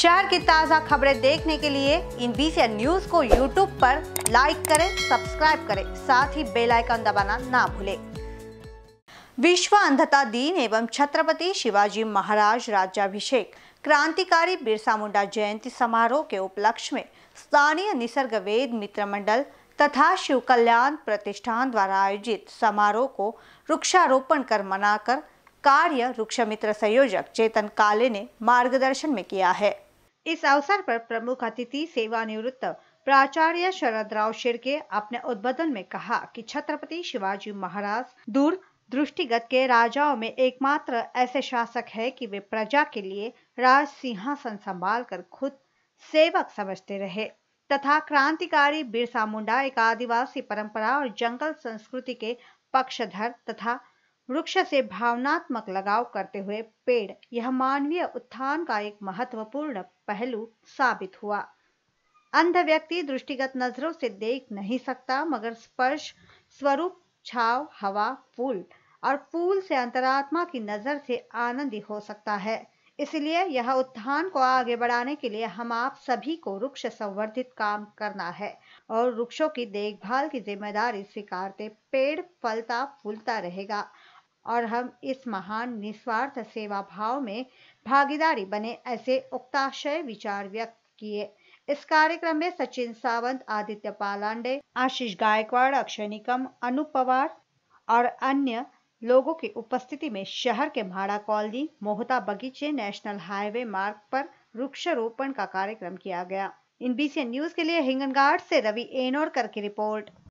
शहर की ताज़ा खबरें देखने के लिए इन बीसी न्यूज को यूट्यूब पर लाइक करें सब्सक्राइब करें साथ ही बेल आइकन दबाना ना भूलें विश्व अंधता दिन एवं छत्रपति शिवाजी महाराज राज्याभिषेक क्रांतिकारी बिरसा मुंडा जयंती समारोह के उपलक्ष्य में स्थानीय निसर्गवेद मित्र मंडल तथा शिव कल्याण प्रतिष्ठान द्वारा आयोजित समारोह को वृक्षारोपण कर मनाकर कार्य वृक्ष मित्र संयोजक चेतन काले ने मार्गदर्शन में किया है इस अवसर पर प्रमुख अतिथि सेवानिवृत्त प्राचार्य शरद राव शिर्के अपने उद्बोधन में कहा कि छत्रपति शिवाजी महाराज दूर दृष्टिगत के राजाओं में एकमात्र ऐसे शासक है कि वे प्रजा के लिए राज सिंहासन संभाल कर खुद सेवक समझते रहे तथा क्रांतिकारी बिरसा मुंडा एक आदिवासी परंपरा और जंगल संस्कृति के पक्षधर तथा वृक्ष से भावनात्मक लगाव करते हुए पेड़ यह मानवीय उत्थान का एक महत्वपूर्ण पहलू साबित हुआ अंध व्यक्ति दृष्टिगत नजरों से देख नहीं सकता मगर स्पर्श स्वरूप छाव हवा फूल और फूल से अंतरात्मा की नजर से आनंदी हो सकता है इसलिए यह उत्थान को आगे बढ़ाने के लिए हम आप सभी को वृक्ष संवर्धित काम करना है और वृक्षों की देखभाल की जिम्मेदारी स्वीकारते पेड़ फलता फूलता रहेगा और हम इस महान निस्वार्थ सेवा भाव में भागीदारी बने ऐसे उक्ताशय विचार व्यक्त किए इस कार्यक्रम में सचिन सावंत आदित्य पालांडे आशीष गायकवाड़ अक्षय निकम अनूप पवार और अन्य लोगों की उपस्थिति में शहर के भाड़ा कॉलोनी मोहता बगीचे नेशनल हाईवे मार्ग पर वृक्षारोपण का कार्यक्रम किया गया इन बीसी न्यूज के लिए हिंगनगाड़ से रवि एनोरकर की रिपोर्ट